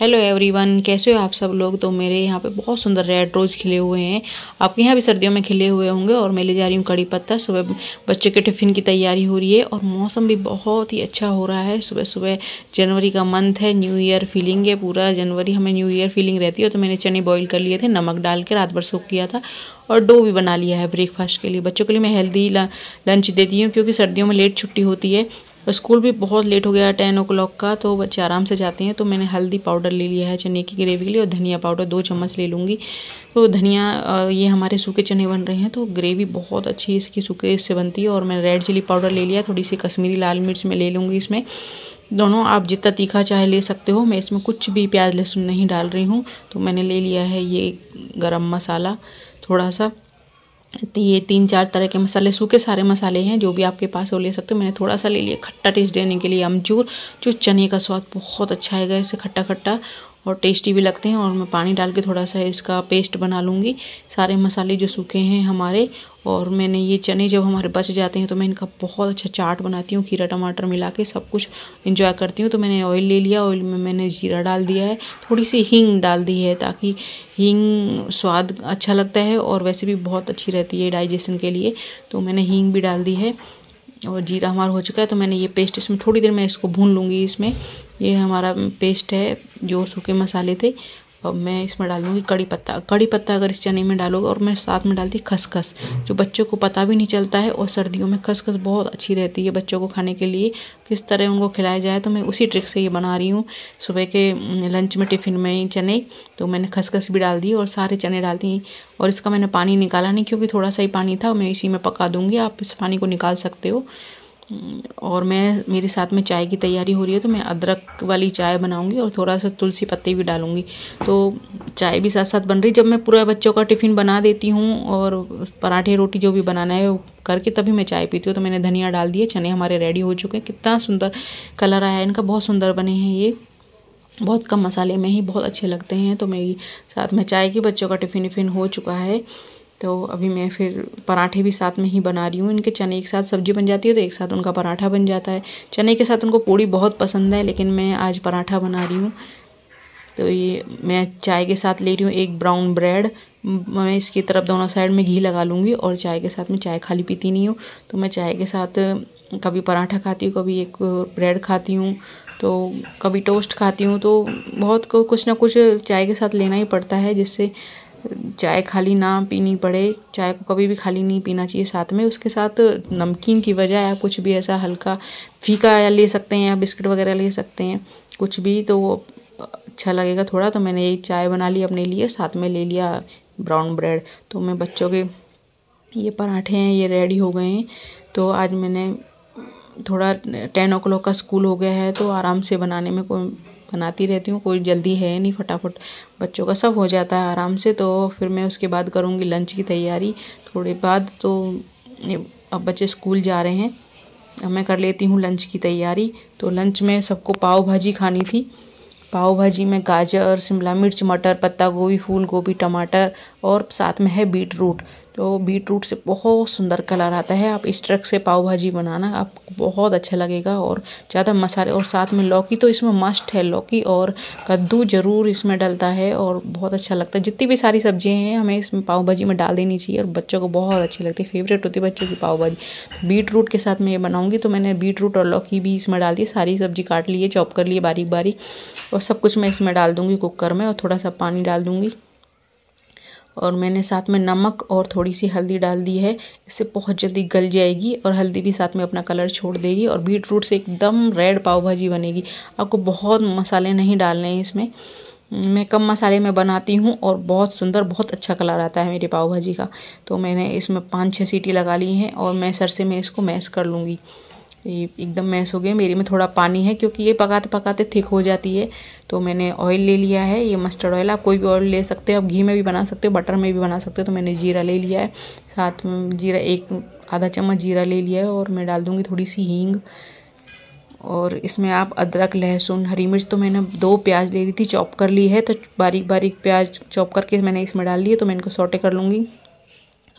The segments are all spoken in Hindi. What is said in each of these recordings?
हेलो एवरीवन कैसे हो आप सब लोग तो मेरे यहाँ पे बहुत सुंदर रेड रोज़ खिले हुए हैं आपके यहाँ भी सर्दियों में खिले हुए होंगे और मैं ले जा रही हूँ कड़ी पत्ता सुबह बच्चे के टिफ़िन की तैयारी हो रही है और मौसम भी बहुत ही अच्छा हो रहा है सुबह सुबह जनवरी का मंथ है न्यू ईयर फीलिंग है पूरा जनवरी हमें न्यू ईयर फीलिंग रहती है तो मैंने चने बॉयल कर लिए थे नमक डाल के रात भर सूख किया था और डो भी बना लिया है ब्रेकफास्ट के लिए बच्चों के लिए मैं हेल्दी लंच देती हूँ क्योंकि सर्दियों में लेट छुट्टी होती है और स्कूल भी बहुत लेट हो गया टेन ओ का तो बच्चे आराम से जाते हैं तो मैंने हल्दी पाउडर ले लिया है चने की ग्रेवी के लिए और धनिया पाउडर दो चम्मच ले लूँगी तो धनिया ये हमारे सूखे चने बन रहे हैं तो ग्रेवी बहुत अच्छी इसकी सूखे इससे बनती है और मैंने रेड चिली पाउडर ले लिया थोड़ी सी कश्मीरी लाल मिर्च मैं ले लूँगी इसमें दोनों आप जितना तीखा चाहे ले सकते हो मैं इसमें कुछ भी प्याज लहसुन नहीं डाल रही हूँ तो मैंने ले लिया है ये गरम मसाला थोड़ा सा तो ये तीन चार तरह के मसाले सूखे सारे मसाले हैं जो भी आपके पास हो ले सकते हो मैंने थोड़ा सा ले लिया खट्टा टेस्ट देने के लिए अमचूर जो चने का स्वाद बहुत अच्छा आएगा इसे खट्टा खट्टा और टेस्टी भी लगते हैं और मैं पानी डाल के थोड़ा सा इसका पेस्ट बना लूँगी सारे मसाले जो सूखे हैं हमारे और मैंने ये चने जब हमारे बच जाते हैं तो मैं इनका बहुत अच्छा चाट बनाती हूँ खीरा टमाटर मिला के सब कुछ इंजॉय करती हूँ तो मैंने ऑयल ले लिया ऑयल में मैंने जीरा डाल दिया है थोड़ी सी हींग डाल दी है ताकि हींग स्वाद अच्छा लगता है और वैसे भी बहुत अच्छी रहती है डाइजेशन के लिए तो मैंने हींग भी डाल दी है और जीरा हमारा हो चुका है तो मैंने ये पेस्ट इसमें थोड़ी देर मैं इसको भून लूँगी इसमें ये हमारा पेस्ट है जो सूखे मसाले थे अब मैं इसमें डाल दूँगी कड़ी पत्ता कड़ी पत्ता अगर इस चने में डालोगे और मैं साथ में डालती खसखस जो बच्चों को पता भी नहीं चलता है और सर्दियों में खसखस बहुत अच्छी रहती है बच्चों को खाने के लिए किस तरह उनको खिलाया जाए तो मैं उसी ट्रिक से ये बना रही हूँ सुबह के लंच में टिफ़िन में चने तो मैंने खसखस भी डाल दी और सारे चने डाल दिए और इसका मैंने पानी निकाला नहीं क्योंकि थोड़ा सा ही पानी था मैं इसी में पका दूँगी आप इस पानी को निकाल सकते हो और मैं मेरे साथ में चाय की तैयारी हो रही है तो मैं अदरक वाली चाय बनाऊंगी और थोड़ा सा तुलसी पत्ते भी डालूंगी तो चाय भी साथ साथ बन रही जब मैं पूरा बच्चों का टिफ़िन बना देती हूँ और पराठे रोटी जो भी बनाना है वो करके तभी मैं चाय पीती हूँ तो मैंने धनिया डाल दिए चने हमारे रेडी हो चुके हैं कितना सुंदर कलर आया है इनका बहुत सुंदर बने हैं ये बहुत कम मसाले में ही बहुत अच्छे लगते हैं तो मेरी साथ में चाय की बच्चों का टिफ़िन विफिन हो चुका है तो अभी मैं फिर पराठे भी साथ में ही बना रही हूँ इनके चने एक साथ सब्जी बन जाती है तो एक साथ उनका पराठा बन जाता है चने के साथ उनको पूड़ी बहुत पसंद है लेकिन मैं आज पराठा बना रही हूँ तो ये मैं चाय के साथ ले रही हूँ एक ब्राउन ब्रेड मैं इसकी तरफ दोनों साइड में घी लगा लूँगी और चाय के साथ मैं चाय खाली पीती नहीं हूँ तो मैं चाय के साथ कभी पराठा खाती हूँ कभी एक ब्रेड खाती हूँ तो कभी टोस्ट खाती हूँ तो बहुत कुछ ना कुछ चाय के साथ लेना ही पड़ता है जिससे चाय खाली ना पीनी पड़े चाय को कभी भी खाली नहीं पीना चाहिए साथ में उसके साथ नमकीन की बजाय आप कुछ भी ऐसा हल्का फीका ले सकते हैं या बिस्किट वगैरह ले सकते हैं कुछ भी तो वो अच्छा लगेगा थोड़ा तो मैंने ये चाय बना ली अपने लिए साथ में ले लिया ब्राउन ब्रेड तो मैं बच्चों के ये पराठे हैं ये रेडी हो गए हैं तो आज मैंने थोड़ा टेन ओ क्लॉक का स्कूल हो गया है तो आराम से बनाने में कोई बनाती रहती हूँ कोई जल्दी है नहीं फटाफट बच्चों का सब हो जाता है आराम से तो फिर मैं उसके बाद करूँगी लंच की तैयारी थोड़े बाद तो अब बच्चे स्कूल जा रहे हैं अब मैं कर लेती हूँ लंच की तैयारी तो लंच में सबको पाव भाजी खानी थी पाव भाजी में गाजर शिमला मिर्च मटर पत्ता गोभी फूल गोभी टमाटर और साथ में है बीट रूट तो बीट रूट से बहुत सुंदर कलर आता है आप इस ट्रक से पाव भाजी बनाना आपको बहुत अच्छा लगेगा और ज़्यादा मसाले और साथ में लौकी तो इसमें मस्ट है लौकी और कद्दू ज़रूर इसमें डलता है और बहुत अच्छा लगता है जितनी भी सारी सब्जियां हैं हमें इसमें पाव भाजी में डाल देनी चाहिए और बच्चों को बहुत अच्छी लगती है फेवरेट होती है बच्चों की पाव भाजी तो बीट रूट के साथ मैं ये बनाऊँगी तो मैंने बीट रूट और लौकी भी इसमें डाल दी सारी सब्जी काट लिए चॉप कर लिए बारीक बारीक और सब कुछ मैं इसमें डाल दूँगी कुकर में और थोड़ा सा पानी डाल दूँगी और मैंने साथ में नमक और थोड़ी सी हल्दी डाल दी है इससे बहुत जल्दी गल जाएगी और हल्दी भी साथ में अपना कलर छोड़ देगी और बीट रूट से एकदम रेड पाव भाजी बनेगी आपको बहुत मसाले नहीं डालने हैं इसमें मैं कम मसाले में बनाती हूँ और बहुत सुंदर बहुत अच्छा कलर आता है मेरी पाव भाजी का तो मैंने इसमें पाँच छः सीटी लगा ली हैं और मैं सरसे में इसको मैश कर लूँगी ये एकदम मैस हो गए मेरे में थोड़ा पानी है क्योंकि ये पकाते पकाते थिक हो जाती है तो मैंने ऑयल ले लिया है ये मस्टर्ड ऑयल आप कोई भी ऑयल ले सकते हो आप घी में भी बना सकते हो बटर में भी बना सकते हो तो मैंने जीरा ले लिया है साथ में जीरा एक आधा चम्मच जीरा ले लिया है और मैं डाल दूँगी थोड़ी सी हींग और इसमें आप अदरक लहसुन हरी मिर्च तो मैंने दो प्याज ले ली थी चॉप कर ली है तो बारीक बारीक प्याज चॉप करके मैंने इसमें डाल लिए तो मैं इनको सोटे कर लूँगी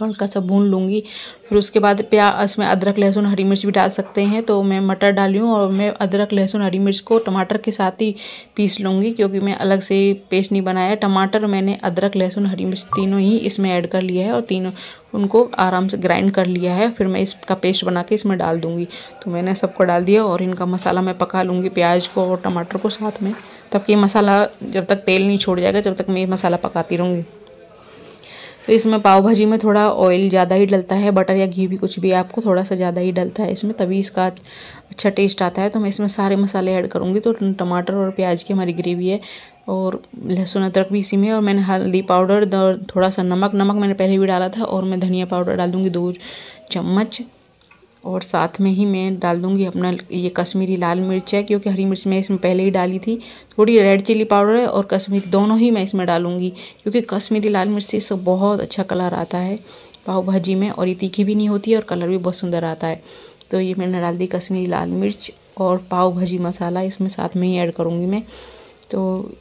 हल्का सा भून लूँगी फिर उसके बाद प्याज इसमें अदरक लहसुन हरी मिर्च भी डाल सकते हैं तो मैं मटर डाली हूँ और मैं अदरक लहसुन हरी मिर्च को टमाटर के साथ ही पीस लूँगी क्योंकि मैं अलग से पेस्ट नहीं बनाया टमाटर मैंने अदरक लहसुन हरी मिर्च तीनों ही इसमें ऐड कर लिया है और तीनों उनको आराम से ग्राइंड कर लिया है फिर मैं इसका पेस्ट बना के इसमें डाल दूँगी तो मैंने सबको डाल दिया और इनका मसाला मैं पका लूँगी प्याज को और टमाटर को साथ में तब ये मसाला जब तक तेल नहीं छोड़ जाएगा जब तक मैं ये मसाला पकाती रहूँगी तो इसमें पाव भाजी में थोड़ा ऑयल ज़्यादा ही डलता है बटर या घी भी कुछ भी आपको थोड़ा सा ज़्यादा ही डलता है इसमें तभी इसका अच्छा टेस्ट आता है तो मैं इसमें सारे मसाले ऐड करूँगी तो टमाटर और प्याज की हमारी ग्रेवी है और लहसुन अदरक भी इसी में और मैंने हल्दी पाउडर थोड़ा सा नमक नमक मैंने पहले भी डाला था और मैं धनिया पाउडर डाल दूँगी दो चम्मच और साथ में ही मैं डाल दूँगी अपना ये कश्मीरी लाल मिर्च है क्योंकि हरी मिर्च मैं इसमें पहले ही डाली थी थोड़ी रेड चिली पाउडर है और कश्मीरी दोनों ही मैं इसमें डालूँगी क्योंकि कश्मीरी लाल मिर्च से इससे बहुत अच्छा कलर आता है पाव भाजी में और ये तीखी भी नहीं होती है और कलर भी बहुत सुंदर आता है तो ये मैंने डाल दी कश्मीरी लाल मिर्च और पाव भाजी मसाला इसमें साथ में ही ऐड करूँगी मैं तो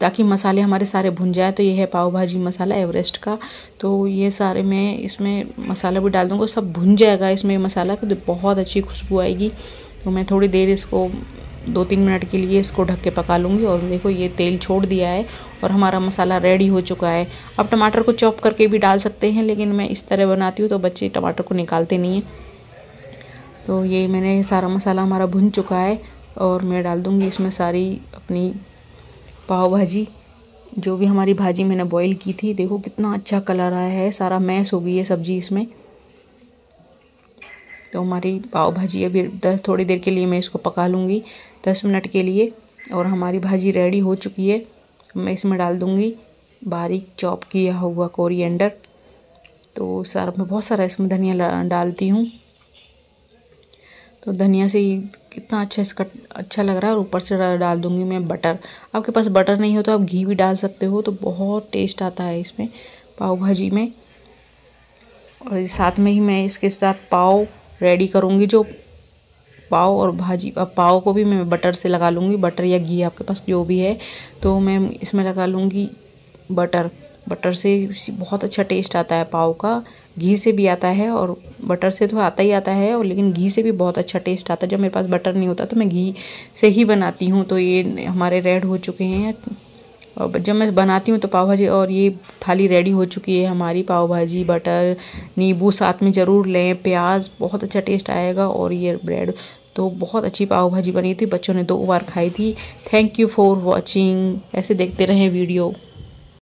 ताकि मसाले हमारे सारे भुन जाए तो ये है पाव भाजी मसाला एवरेस्ट का तो ये सारे मैं इसमें मसाला भी डाल दूँगा सब भुन जाएगा इसमें मसाला की तो बहुत अच्छी खुशबू आएगी तो मैं थोड़ी देर इसको दो तीन मिनट के लिए इसको ढक के पका लूँगी और देखो ये तेल छोड़ दिया है और हमारा मसाला रेडी हो चुका है अब टमाटर को चॉप करके भी डाल सकते हैं लेकिन मैं इस तरह बनाती हूँ तो बच्चे टमाटर को निकालते नहीं हैं तो ये मैंने सारा मसाला हमारा भुन चुका है और मैं डाल दूँगी इसमें सारी अपनी पाव भाजी जो भी हमारी भाजी मैंने बॉईल की थी देखो कितना अच्छा कलर आया है सारा मैस हो गई है सब्ज़ी इसमें तो हमारी पाव भाजी अभी दस थोड़ी देर के लिए मैं इसको पका लूँगी दस मिनट के लिए और हमारी भाजी रेडी हो चुकी है मैं इसमें डाल दूँगी बारीक चॉप किया हुआ कोरिएंडर तो सारा मैं बहुत सारा इसमें धनिया डालती हूँ तो धनिया से कितना अच्छा इसका अच्छा लग रहा है और ऊपर से डाल दूंगी मैं बटर आपके पास बटर नहीं हो तो आप घी भी डाल सकते हो तो बहुत टेस्ट आता है इसमें पाव भाजी में और साथ में ही मैं इसके साथ पाव रेडी करूँगी जो पाव और भाजी पाव को भी मैं बटर से लगा लूँगी बटर या घी आपके पास जो भी है तो मैं इसमें लगा लूँगी बटर बटर से बहुत अच्छा टेस्ट आता है पाव का घी से भी आता है और बटर से तो आता ही आता है और लेकिन घी से भी बहुत अच्छा टेस्ट आता है जब मेरे पास बटर नहीं होता तो मैं घी से ही बनाती हूँ तो ये हमारे रेड हो चुके हैं और जब मैं बनाती हूँ तो पाव भाजी और ये थाली रेडी हो चुकी है हमारी पाव भाजी बटर नींबू साथ में ज़रूर लें प्याज बहुत अच्छा टेस्ट आएगा और ये ब्रेड तो बहुत अच्छी पाव भाजी बनी थी बच्चों ने दो बार खाई थी थैंक यू फॉर वॉचिंग ऐसे देखते रहें वीडियो